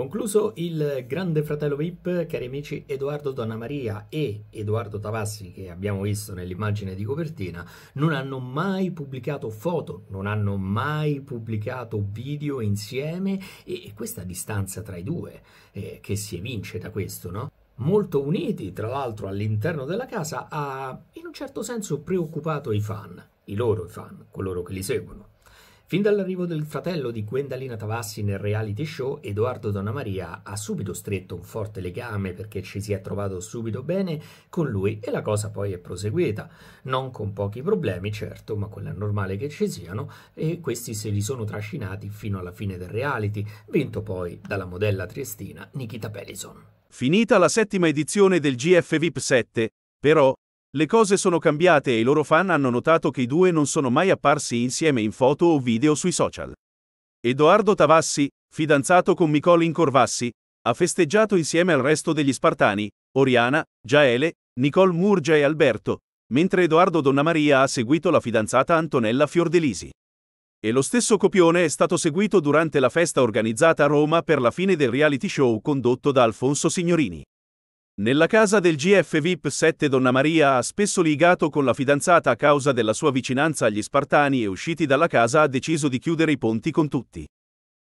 Concluso il Grande Fratello VIP, cari amici, Edoardo Donnamaria e Edoardo Tavassi, che abbiamo visto nell'immagine di copertina, non hanno mai pubblicato foto, non hanno mai pubblicato video insieme e questa distanza tra i due eh, che si evince da questo, no? molto uniti, tra l'altro all'interno della casa, ha in un certo senso preoccupato i fan, i loro fan, coloro che li seguono. Fin dall'arrivo del fratello di Gwendalina Tavassi nel reality show, Edoardo Donamaria ha subito stretto un forte legame perché ci si è trovato subito bene con lui e la cosa poi è proseguita. Non con pochi problemi, certo, ma quello è normale che ci siano e questi se li sono trascinati fino alla fine del reality, vinto poi dalla modella triestina Nikita Pellison. Finita la settima edizione del GF VIP 7, però, le cose sono cambiate e i loro fan hanno notato che i due non sono mai apparsi insieme in foto o video sui social. Edoardo Tavassi, fidanzato con Nicole Incorvassi, ha festeggiato insieme al resto degli Spartani, Oriana, Giaele, Nicole Murgia e Alberto, mentre Edoardo Donnamaria ha seguito la fidanzata Antonella Fiordelisi. E lo stesso copione è stato seguito durante la festa organizzata a Roma per la fine del reality show condotto da Alfonso Signorini. Nella casa del GF VIP 7 Donna Maria ha spesso ligato con la fidanzata a causa della sua vicinanza agli Spartani e usciti dalla casa ha deciso di chiudere i ponti con tutti.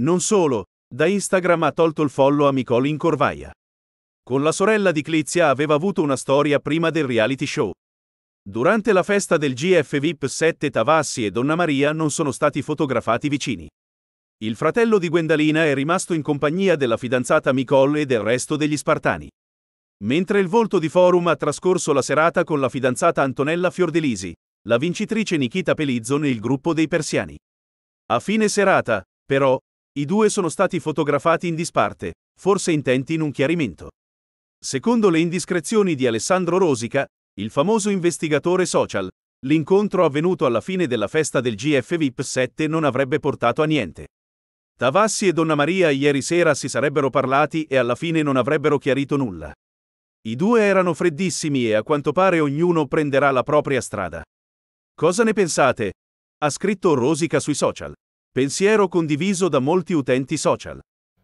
Non solo, da Instagram ha tolto il follow a in Corvaia. Con la sorella di Clizia aveva avuto una storia prima del reality show. Durante la festa del GF VIP 7 Tavassi e Donna Maria non sono stati fotografati vicini. Il fratello di Gwendalina è rimasto in compagnia della fidanzata Nicole e del resto degli Spartani. Mentre il volto di Forum ha trascorso la serata con la fidanzata Antonella Fiordelisi, la vincitrice Nikita Pelizzo nel gruppo dei persiani. A fine serata, però, i due sono stati fotografati in disparte, forse intenti in un chiarimento. Secondo le indiscrezioni di Alessandro Rosica, il famoso investigatore social, l'incontro avvenuto alla fine della festa del GF VIP 7 non avrebbe portato a niente. Tavassi e Donna Maria ieri sera si sarebbero parlati e alla fine non avrebbero chiarito nulla. I due erano freddissimi e a quanto pare ognuno prenderà la propria strada. Cosa ne pensate? Ha scritto Rosica sui social. Pensiero condiviso da molti utenti social.